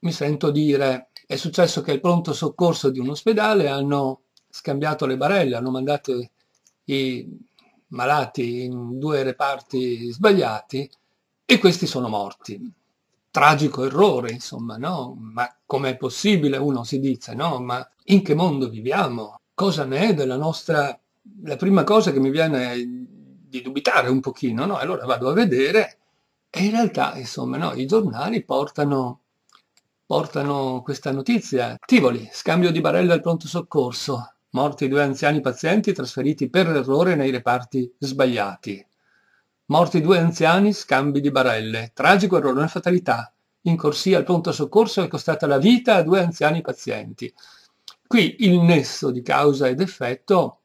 mi sento dire è successo che il pronto soccorso di un ospedale hanno scambiato le barelle, hanno mandato i malati in due reparti sbagliati e questi sono morti. Tragico errore, insomma, no? Ma com'è possibile? Uno si dice, no? Ma in che mondo viviamo? Cosa ne è della nostra... La prima cosa che mi viene è di dubitare un pochino, no? Allora vado a vedere e in realtà, insomma, no? I giornali portano portano questa notizia. Tivoli, scambio di barella al pronto soccorso. Morti due anziani pazienti trasferiti per errore nei reparti sbagliati. Morti due anziani, scambi di barelle. Tragico errore, una fatalità. In corsia al pronto soccorso è costata la vita a due anziani pazienti. Qui il nesso di causa ed effetto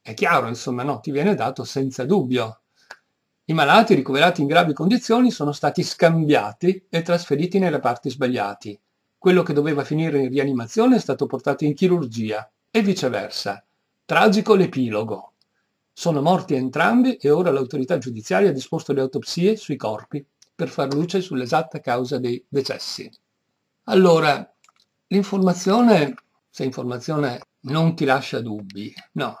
è chiaro, insomma, no, ti viene dato senza dubbio. I malati ricoverati in gravi condizioni sono stati scambiati e trasferiti nelle parti sbagliate. Quello che doveva finire in rianimazione è stato portato in chirurgia e viceversa. Tragico l'epilogo. Sono morti entrambi e ora l'autorità giudiziaria ha disposto le autopsie sui corpi per far luce sull'esatta causa dei decessi. Allora, l'informazione, se informazione non ti lascia dubbi, no,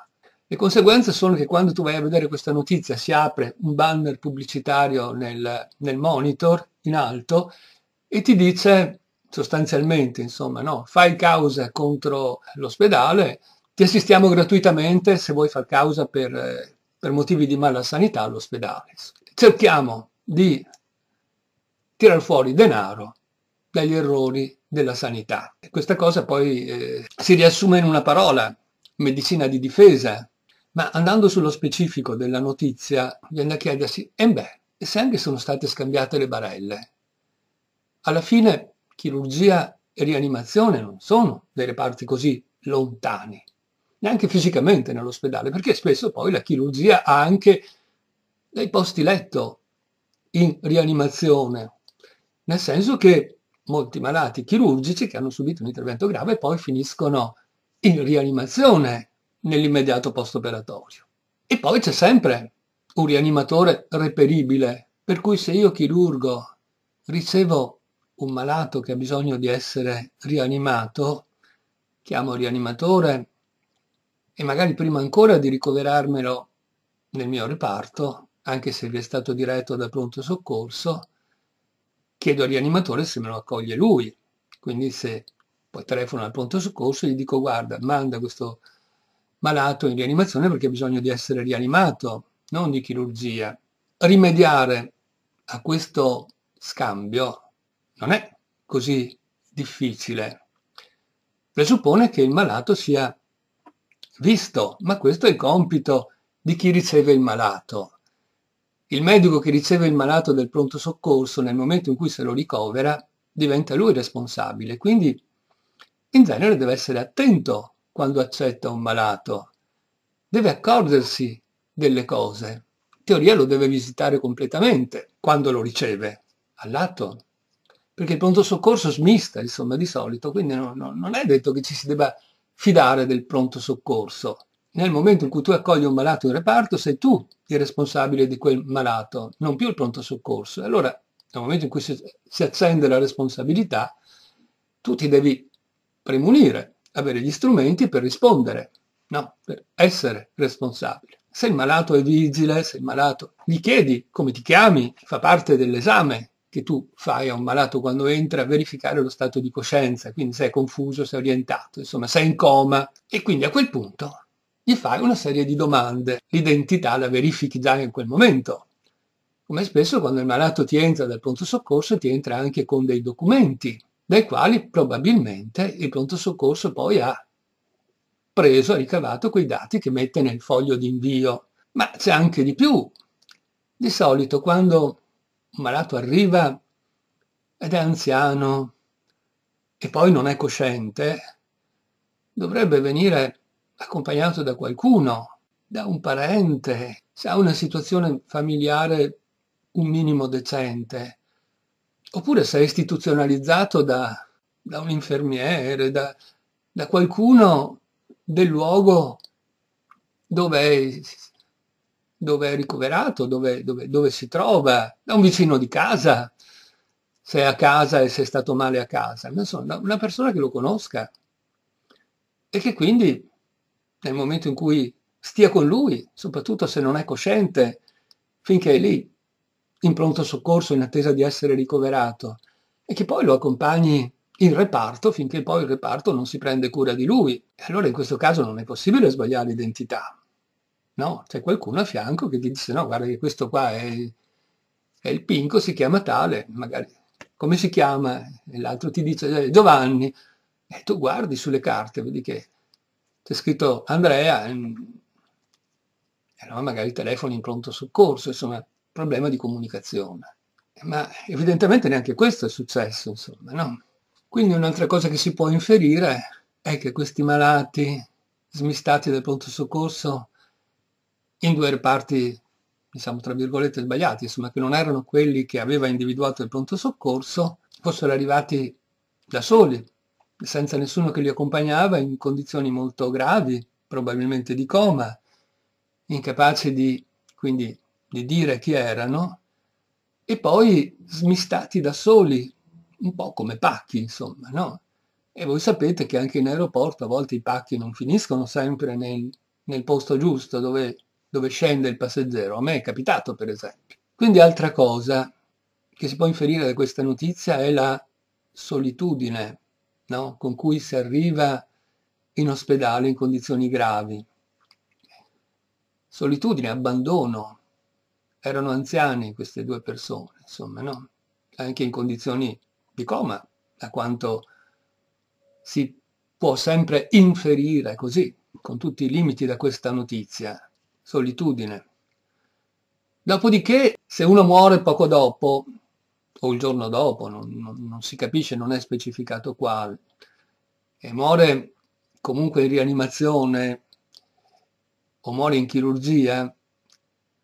le conseguenze sono che quando tu vai a vedere questa notizia si apre un banner pubblicitario nel, nel monitor in alto e ti dice sostanzialmente, insomma, no, fai causa contro l'ospedale, ti assistiamo gratuitamente se vuoi far causa per, per motivi di mala sanità all'ospedale. Cerchiamo di tirar fuori denaro dagli errori della sanità. Questa cosa poi eh, si riassume in una parola, medicina di difesa, ma andando sullo specifico della notizia, viene da chiedersi, e eh beh, e se anche sono state scambiate le barelle, alla fine chirurgia e rianimazione non sono dei reparti così lontani, neanche fisicamente nell'ospedale, perché spesso poi la chirurgia ha anche dei posti letto in rianimazione, nel senso che molti malati chirurgici che hanno subito un intervento grave poi finiscono in rianimazione nell'immediato post-operatorio. E poi c'è sempre un rianimatore reperibile, per cui se io chirurgo ricevo un malato che ha bisogno di essere rianimato, chiamo rianimatore e magari prima ancora di ricoverarmelo nel mio reparto, anche se vi è stato diretto dal pronto soccorso, chiedo al rianimatore se me lo accoglie lui. Quindi se poi telefono al pronto soccorso e gli dico guarda, manda questo malato in rianimazione perché ha bisogno di essere rianimato, non di chirurgia. Rimediare a questo scambio non è così difficile. Presuppone che il malato sia visto, ma questo è il compito di chi riceve il malato. Il medico che riceve il malato del pronto soccorso nel momento in cui se lo ricovera diventa lui responsabile, quindi in genere deve essere attento quando accetta un malato. Deve accorgersi delle cose. In teoria lo deve visitare completamente quando lo riceve, all'atto. Perché il pronto soccorso smista, insomma, di solito, quindi no, no, non è detto che ci si debba fidare del pronto soccorso. Nel momento in cui tu accogli un malato in reparto, sei tu il responsabile di quel malato, non più il pronto soccorso. Allora, nel momento in cui si, si accende la responsabilità, tu ti devi premunire avere gli strumenti per rispondere, no, per essere responsabile. Se il malato è vigile, se il malato gli chiedi come ti chiami, fa parte dell'esame che tu fai a un malato quando entra a verificare lo stato di coscienza, quindi se è confuso, se è orientato, insomma se è in coma e quindi a quel punto gli fai una serie di domande, l'identità la verifichi già in quel momento. Come spesso quando il malato ti entra dal pronto soccorso ti entra anche con dei documenti, dai quali probabilmente il pronto soccorso poi ha preso e ricavato quei dati che mette nel foglio di invio. Ma c'è anche di più. Di solito quando un malato arriva ed è anziano e poi non è cosciente, dovrebbe venire accompagnato da qualcuno, da un parente, se ha una situazione familiare un minimo decente oppure sei istituzionalizzato da, da un infermiere, da, da, qualcuno del luogo dove è, dove è ricoverato, dove, dove, dove si trova, da un vicino di casa, se è a casa e se è stato male a casa, insomma, una persona che lo conosca e che quindi nel momento in cui stia con lui, soprattutto se non è cosciente, finché è lì, in pronto soccorso in attesa di essere ricoverato e che poi lo accompagni in reparto finché poi il reparto non si prende cura di lui. E allora in questo caso non è possibile sbagliare identità. No, c'è qualcuno a fianco che ti dice no, guarda che questo qua è, è il pinco, si chiama tale, magari come si chiama? E l'altro ti dice eh, Giovanni. E tu guardi sulle carte, vedi che c'è scritto Andrea, e allora magari telefoni in pronto soccorso, insomma, problema di comunicazione. Ma evidentemente neanche questo è successo, insomma, no? Quindi un'altra cosa che si può inferire è che questi malati smistati dal pronto soccorso in due reparti, diciamo tra virgolette, sbagliati, insomma, che non erano quelli che aveva individuato il pronto soccorso, fossero arrivati da soli, senza nessuno che li accompagnava, in condizioni molto gravi, probabilmente di coma, incapaci di quindi di dire chi erano e poi smistati da soli, un po' come pacchi, insomma, no? E voi sapete che anche in aeroporto a volte i pacchi non finiscono sempre nel, nel posto giusto dove, dove scende il passeggero. A me è capitato, per esempio. Quindi altra cosa che si può inferire da questa notizia è la solitudine no? con cui si arriva in ospedale in condizioni gravi. Solitudine, abbandono, erano anziani queste due persone, insomma, no? anche in condizioni di coma, da quanto si può sempre inferire così, con tutti i limiti da questa notizia, solitudine. Dopodiché, se uno muore poco dopo, o il giorno dopo, non, non, non si capisce, non è specificato quale, e muore comunque in rianimazione o muore in chirurgia,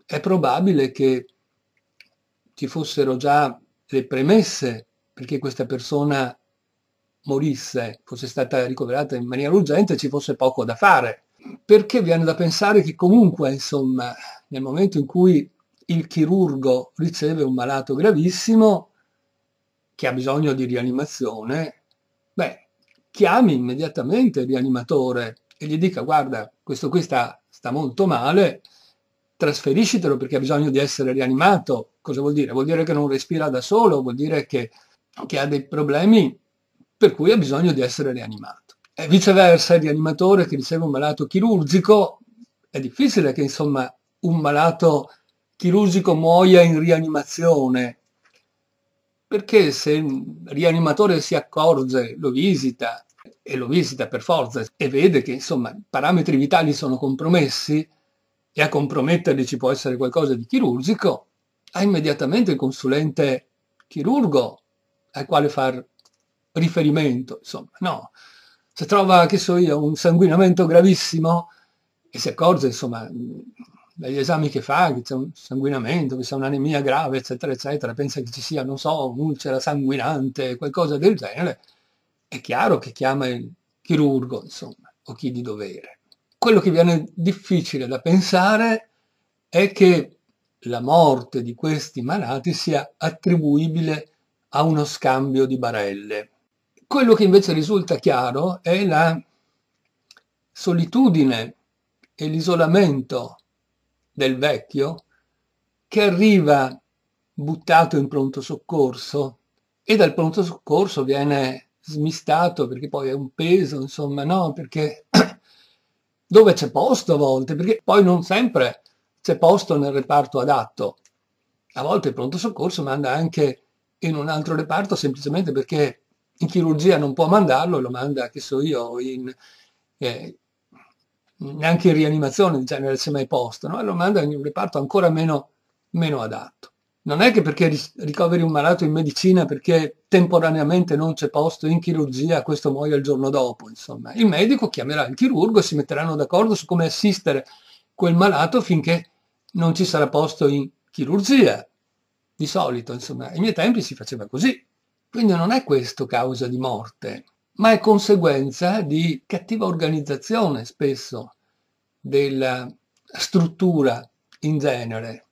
è probabile che ci fossero già le premesse perché questa persona morisse, fosse stata ricoverata in maniera urgente, ci fosse poco da fare. Perché viene da pensare che comunque, insomma, nel momento in cui il chirurgo riceve un malato gravissimo che ha bisogno di rianimazione, beh, chiami immediatamente il rianimatore e gli dica guarda, questo qui sta, sta molto male, trasferiscitelo perché ha bisogno di essere rianimato. Cosa vuol dire? Vuol dire che non respira da solo, vuol dire che, che ha dei problemi per cui ha bisogno di essere rianimato. E viceversa, il rianimatore che riceve un malato chirurgico, è difficile che insomma un malato chirurgico muoia in rianimazione, perché se il rianimatore si accorge, lo visita, e lo visita per forza, e vede che insomma i parametri vitali sono compromessi, e a comprometterli ci può essere qualcosa di chirurgico, ha immediatamente il consulente chirurgo al quale far riferimento, insomma, no. Se trova, che so io, un sanguinamento gravissimo e si accorge, insomma, dagli esami che fa, che c'è un sanguinamento, che c'è un'anemia grave, eccetera, eccetera, pensa che ci sia, non so, un'ulcera sanguinante, qualcosa del genere, è chiaro che chiama il chirurgo, insomma, o chi di dovere quello che viene difficile da pensare è che la morte di questi malati sia attribuibile a uno scambio di barelle. Quello che invece risulta chiaro è la solitudine e l'isolamento del vecchio che arriva buttato in pronto soccorso e dal pronto soccorso viene smistato perché poi è un peso, insomma, no, perché dove c'è posto a volte, perché poi non sempre c'è posto nel reparto adatto. A volte il pronto soccorso manda anche in un altro reparto semplicemente perché in chirurgia non può mandarlo, lo manda, che so io, in, eh, anche in rianimazione, in cioè genere c'è mai posto, no? lo manda in un reparto ancora meno, meno adatto non è che perché ricoveri un malato in medicina perché temporaneamente non c'è posto in chirurgia, questo muoia il giorno dopo, insomma. Il medico chiamerà il chirurgo e si metteranno d'accordo su come assistere quel malato finché non ci sarà posto in chirurgia. Di solito, insomma, ai miei tempi si faceva così. Quindi non è questo causa di morte, ma è conseguenza di cattiva organizzazione spesso della struttura in genere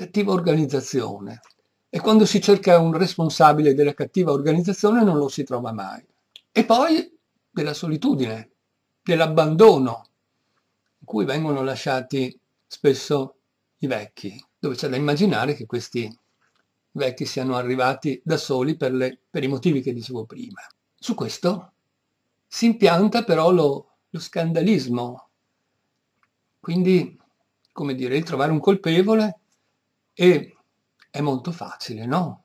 cattiva organizzazione e quando si cerca un responsabile della cattiva organizzazione non lo si trova mai. E poi della solitudine, dell'abbandono, in cui vengono lasciati spesso i vecchi, dove c'è da immaginare che questi vecchi siano arrivati da soli per, le, per i motivi che dicevo prima. Su questo si impianta però lo, lo scandalismo, quindi, come dire, trovare un colpevole e è molto facile, no?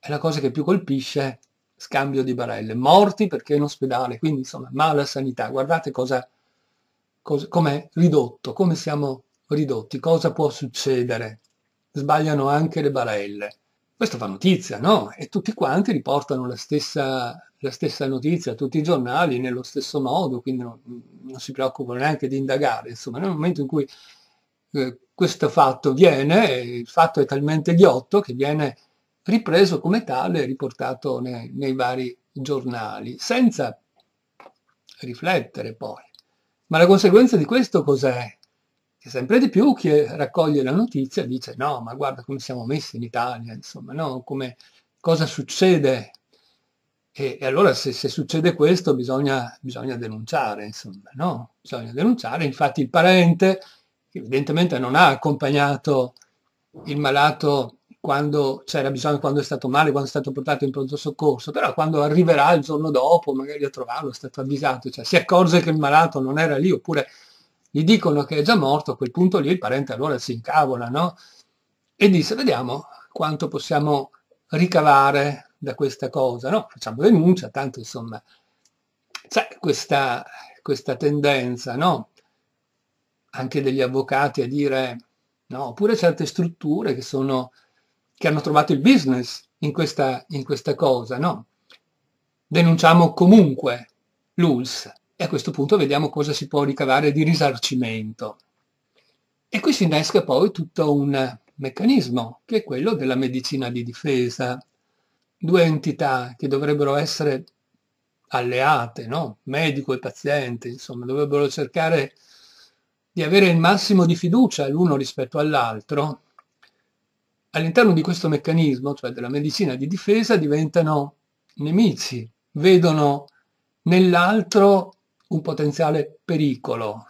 È la cosa che più colpisce, scambio di barelle, morti perché in ospedale, quindi insomma mala sanità, guardate cosa, cosa com'è ridotto, come siamo ridotti, cosa può succedere. Sbagliano anche le barelle. Questo fa notizia, no? E tutti quanti riportano la stessa, la stessa notizia, tutti i giornali nello stesso modo, quindi non, non si preoccupano neanche di indagare. Insomma, nel momento in cui eh, questo fatto viene, il fatto è talmente ghiotto che viene ripreso come tale e riportato nei, nei vari giornali, senza riflettere poi. Ma la conseguenza di questo cos'è? Che sempre di più chi raccoglie la notizia dice no, ma guarda come siamo messi in Italia, insomma, no, come, cosa succede? E, e allora se, se, succede questo bisogna, bisogna denunciare, insomma, no? Bisogna denunciare, infatti il parente che evidentemente non ha accompagnato il malato quando c'era bisogno, quando è stato male, quando è stato portato in pronto soccorso, però quando arriverà il giorno dopo, magari a trovarlo, è stato avvisato, cioè si accorge che il malato non era lì, oppure gli dicono che è già morto, a quel punto lì il parente allora si incavola, no? E disse, vediamo quanto possiamo ricavare da questa cosa, no? Facciamo denuncia, tanto insomma, c'è questa, questa tendenza, no? anche degli avvocati a dire no, oppure certe strutture che sono che hanno trovato il business in questa, in questa cosa, no? Denunciamo comunque l'ULS e a questo punto vediamo cosa si può ricavare di risarcimento. E qui si innesca poi tutto un meccanismo che è quello della medicina di difesa, due entità che dovrebbero essere alleate, no? medico e paziente, insomma, dovrebbero cercare di avere il massimo di fiducia l'uno rispetto all'altro, all'interno di questo meccanismo, cioè della medicina di difesa, diventano nemici, vedono nell'altro un potenziale pericolo.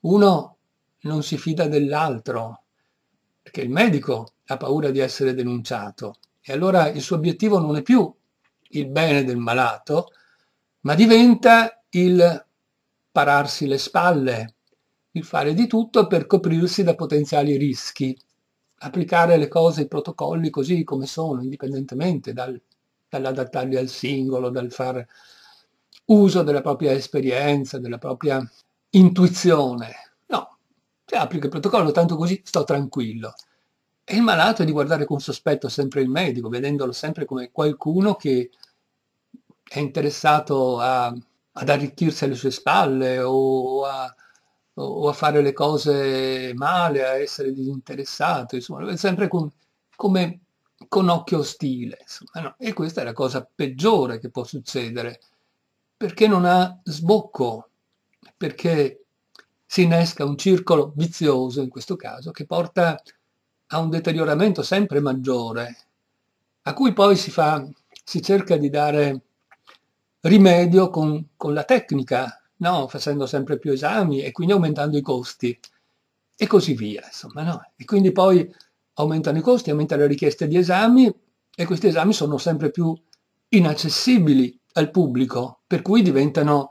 Uno non si fida dell'altro, perché il medico ha paura di essere denunciato e allora il suo obiettivo non è più il bene del malato, ma diventa il pararsi le spalle, il fare di tutto per coprirsi da potenziali rischi, applicare le cose, i protocolli così come sono, indipendentemente dal, dall'adattarli al singolo, dal fare uso della propria esperienza, della propria intuizione. No, se cioè, applico il protocollo tanto così sto tranquillo. E il malato è di guardare con sospetto sempre il medico, vedendolo sempre come qualcuno che è interessato a, ad arricchirsi alle sue spalle o a o, a fare le cose male, a essere disinteressato, insomma, sempre con, come con occhio ostile. Insomma, no? E questa è la cosa peggiore che può succedere, perché non ha sbocco, perché si innesca un circolo vizioso, in questo caso, che porta a un deterioramento sempre maggiore, a cui poi si, fa, si cerca di dare rimedio con, con la tecnica no? facendo sempre più esami e quindi aumentando i costi e così via. Insomma, no? E quindi poi aumentano i costi, aumentano le richieste di esami e questi esami sono sempre più inaccessibili al pubblico, per cui diventano,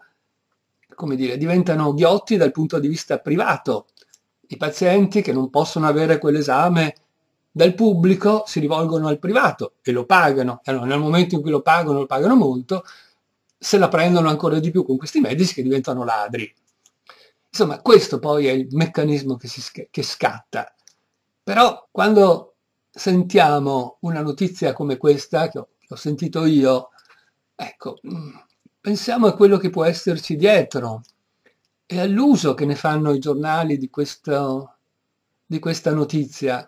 come dire, diventano ghiotti dal punto di vista privato. I pazienti che non possono avere quell'esame dal pubblico si rivolgono al privato e lo pagano. Allora, nel momento in cui lo pagano, lo pagano molto, se la prendono ancora di più con questi medici che diventano ladri. Insomma, questo poi è il meccanismo che, si, che scatta. Però quando sentiamo una notizia come questa, che ho, che ho sentito io, ecco, mm, pensiamo a quello che può esserci dietro e all'uso che ne fanno i giornali di, questo, di questa notizia.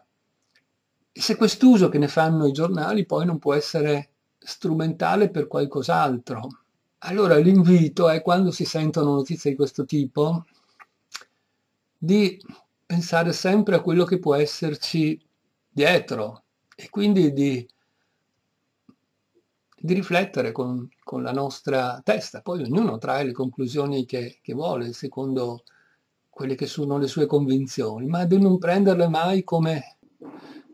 E se quest'uso che ne fanno i giornali poi non può essere strumentale per qualcos'altro. Allora l'invito è quando si sentono notizie di questo tipo di pensare sempre a quello che può esserci dietro e quindi di, di riflettere con, con, la nostra testa. Poi ognuno trae le conclusioni che, che vuole secondo quelle che sono le sue convinzioni, ma di non prenderle mai come,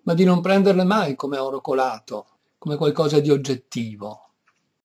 ma di non prenderle mai come oro colato, come qualcosa di oggettivo,